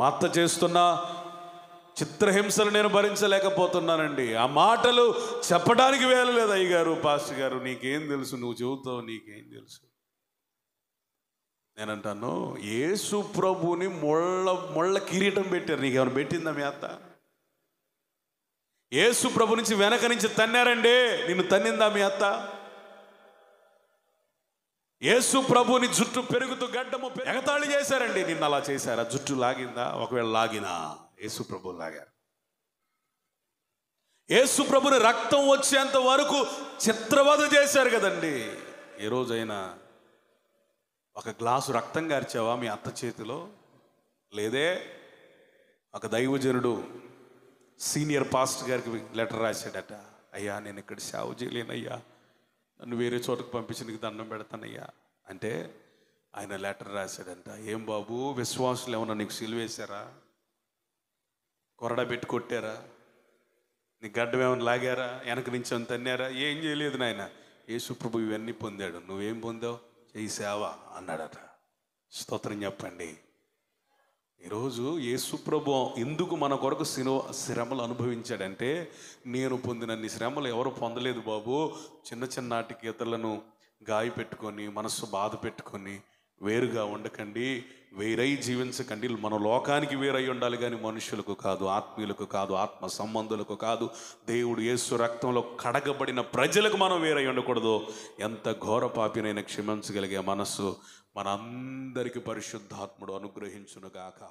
మా అత్త చేస్తున్న చిత్రహింసలు నేను భరించలేకపోతున్నానండి ఆ మాటలు చెప్పడానికి లేదు అయ్యగారు పాస్టర్ గారు నీకేం తెలుసు నువ్వు చెబుతావు నీకేం తెలుసు నేనంటాను యేసు ప్రభుని ముళ్ళ ముళ్ళ కిరీటం పెట్టారు నీకేమైనా పెట్టిందా మీ అత్త యేసు ప్రభు నుంచి వెనక నుంచి తన్నారండి నిన్ను తన్నిందా మీ అత్త యేసు ప్రభుని జుట్టు పెరుగుతూ గడ్డము ఎగతాళి చేశారండి నిన్న అలా చేశారా జుట్టు లాగిందా ఒకవేళ లాగినా యేసు ప్రభు లాగారు యేసు ప్రభుని రక్తం వచ్చేంత వరకు చిత్రవధ చేశారు కదండి ఏ రోజైనా ఒక గ్లాసు రక్తం గార్చావా మీ అత్త చేతిలో లేదే ఒక దైవజనుడు సీనియర్ పాస్ట్ గారికి లెటర్ రాశాడట అయ్యా నేను ఇక్కడ సేవ చేయలేనయ్యా నన్ను వేరే చోటకు పంపించి నీకు దండం పెడతానయ్యా అంటే ఆయన లెటర్ రాశాడంట ఏం బాబు విశ్వాసులు ఏమన్నా నీకు సిలివేశారా కొరడా పెట్టి కొట్టారా నీ గడ్డం ఏమైనా లాగారా వెనక నుంచి ఏమైనా తన్నారా ఏం చేయలేదు నాయన యేసుప్రభు ఇవన్నీ పొందాడు నువ్వేం పొందావు చేయి సేవ అన్నాడట స్తోత్రం చెప్పండి ఈరోజు యేసుప్రభు ఎందుకు మన కొరకు సినో శ్రమలు అనుభవించాడంటే నేను పొందినన్ని శ్రమలు ఎవరు పొందలేదు బాబు చిన్న చిన్నాటి గీతలను గాయ పెట్టుకొని మనస్సు బాధ పెట్టుకొని వేరుగా ఉండకండి వేరై జీవించకండి మన లోకానికి వేరై ఉండాలి కానీ మనుషులకు కాదు ఆత్మీయులకు కాదు ఆత్మ సంబంధులకు కాదు దేవుడు యేసు రక్తంలో కడగబడిన ప్రజలకు మనం వేరై ఉండకూడదు ఎంత ఘోర పాపినైన క్షమించగలిగే మనస్సు అందరికీ పరిశుద్ధాత్ముడు అనుగ్రహించునుగాక